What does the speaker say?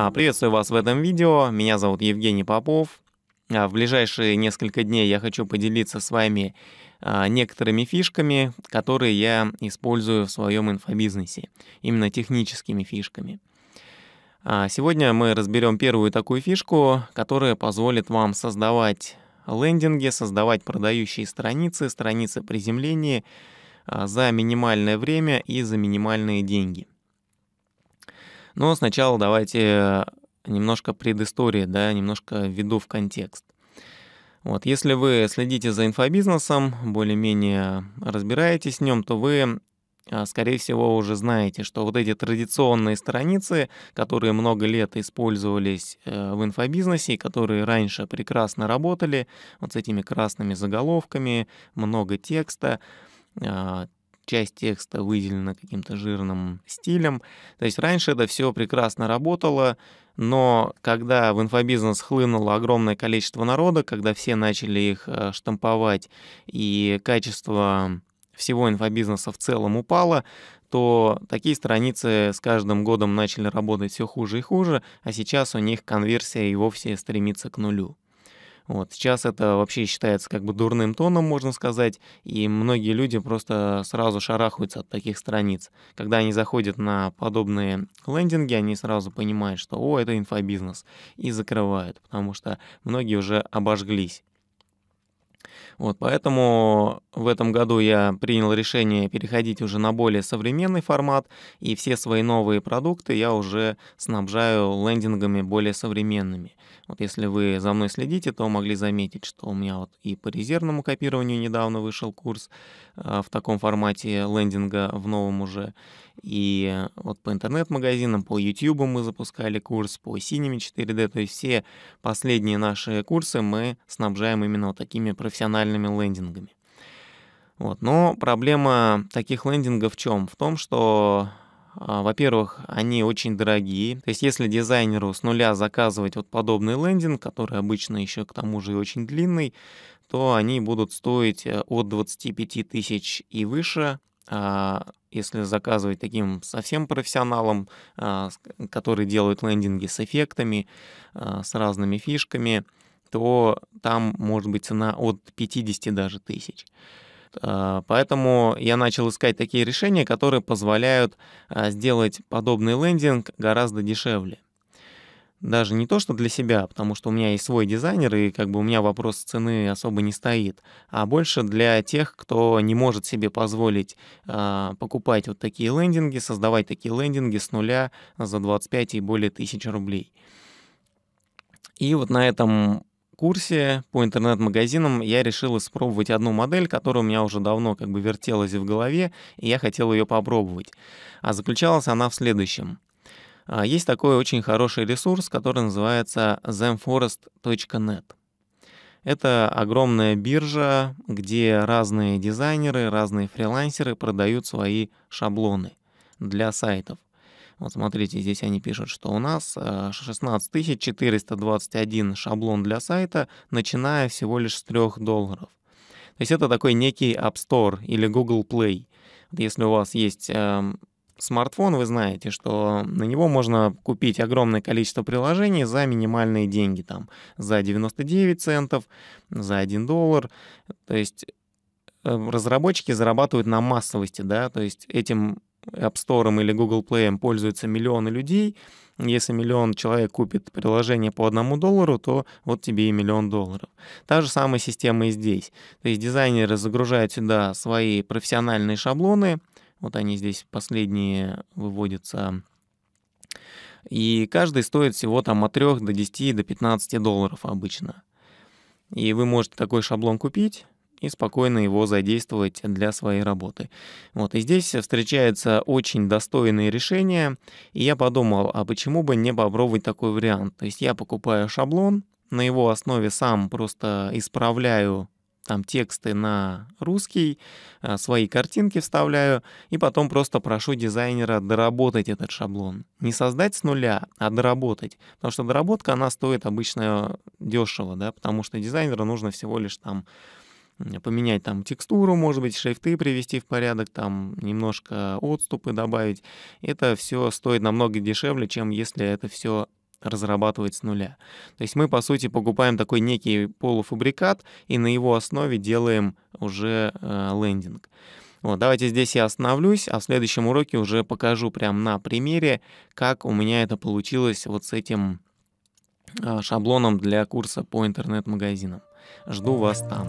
А, приветствую вас в этом видео, меня зовут Евгений Попов. А, в ближайшие несколько дней я хочу поделиться с вами а, некоторыми фишками, которые я использую в своем инфобизнесе, именно техническими фишками. Сегодня мы разберем первую такую фишку, которая позволит вам создавать лендинги, создавать продающие страницы, страницы приземления за минимальное время и за минимальные деньги – но сначала давайте немножко предыстории, да, немножко введу в контекст. Вот, если вы следите за инфобизнесом, более-менее разбираетесь в нем, то вы, а, скорее всего, уже знаете, что вот эти традиционные страницы, которые много лет использовались э, в инфобизнесе, которые раньше прекрасно работали, вот с этими красными заголовками, много текста, а, часть текста выделена каким-то жирным стилем. То есть раньше это все прекрасно работало, но когда в инфобизнес хлынуло огромное количество народа, когда все начали их э, штамповать и качество всего инфобизнеса в целом упало, то такие страницы с каждым годом начали работать все хуже и хуже, а сейчас у них конверсия и вовсе стремится к нулю. Вот. Сейчас это вообще считается как бы дурным тоном, можно сказать, и многие люди просто сразу шарахаются от таких страниц. Когда они заходят на подобные лендинги, они сразу понимают, что «О, это инфобизнес», и закрывают, потому что многие уже обожглись. Вот, поэтому в этом году я принял решение переходить уже на более современный формат, и все свои новые продукты я уже снабжаю лендингами более современными. Вот если вы за мной следите, то могли заметить, что у меня вот и по резервному копированию недавно вышел курс а, в таком формате лендинга в новом уже. И вот по интернет-магазинам, по YouTube мы запускали курс, по Cinema 4D. То есть все последние наши курсы мы снабжаем именно вот такими профессиональными лендингами. Вот. Но проблема таких лендингов в чем? В том, что а, во-первых, они очень дорогие. То есть, если дизайнеру с нуля заказывать вот подобный лендинг, который обычно еще к тому же и очень длинный, то они будут стоить э, от 25 тысяч и выше. А, если заказывать таким совсем профессионалам, а, э, которые делают лендинги с эффектами, с разными фишками, то там может быть цена от 50 даже тысяч. А, поэтому я начал искать такие решения, которые позволяют а, сделать подобный лендинг гораздо дешевле. Даже не то, что для себя, потому что у меня есть свой дизайнер, и как бы у меня вопрос цены особо не стоит, а больше для тех, кто не может себе позволить э, покупать вот такие лендинги, создавать такие лендинги с нуля за 25 и более тысяч рублей. И вот на этом курсе по интернет-магазинам я решил испробовать одну модель, которая у меня уже давно как бы вертелась в голове, и я хотел ее попробовать. А заключалась она в следующем. А, есть такой очень хороший ресурс, который называется zenforest.net. Это огромная биржа, где разные дизайнеры, разные фрилансеры продают свои шаблоны для сайтов. Вот смотрите, здесь они пишут, что у нас 16 э, 421 шаблон для сайта, начиная всего лишь с 3 долларов. То есть это такой некий App Store или Google Play. Если у вас есть э, смартфон, вы знаете, что на него можно купить огромное количество приложений за минимальные деньги, там, за 99 центов, за 1 доллар. То есть э, разработчики зарабатывают на массовости, да, то есть этим App Store или Google Play пользуются миллионы людей. Если миллион человек купит приложение по одному доллару, то вот тебе и миллион долларов. Та же самая система и здесь. То есть дизайнеры загружают сюда свои профессиональные шаблоны. Вот они здесь последние выводятся и каждый стоит всего там от 3 до 10 до 15 долларов обычно. И вы можете такой шаблон купить, и спокойно его задействовать для своей работы. Вот, и здесь встречается очень достойные решения, и я подумал, а почему бы не попробовать такой вариант? То есть я покупаю шаблон, на его основе сам просто исправляю там тексты на русский, а, свои картинки вставляю, и потом просто прошу дизайнера доработать этот шаблон. Не создать с нуля, а доработать. Потому что доработка, она стоит обычно дешево, да, потому что дизайнеру нужно всего лишь там поменять там текстуру, может быть, шрифты привести в порядок, там немножко отступы добавить. Это все стоит намного дешевле, чем если это все разрабатывать с нуля. То есть мы, по сути, покупаем такой некий полуфабрикат и на его основе делаем уже э, лендинг. Вот, давайте здесь я остановлюсь, а в следующем уроке уже покажу прям на примере, как у меня это получилось вот с этим э, шаблоном для курса по интернет-магазинам. Жду вас там.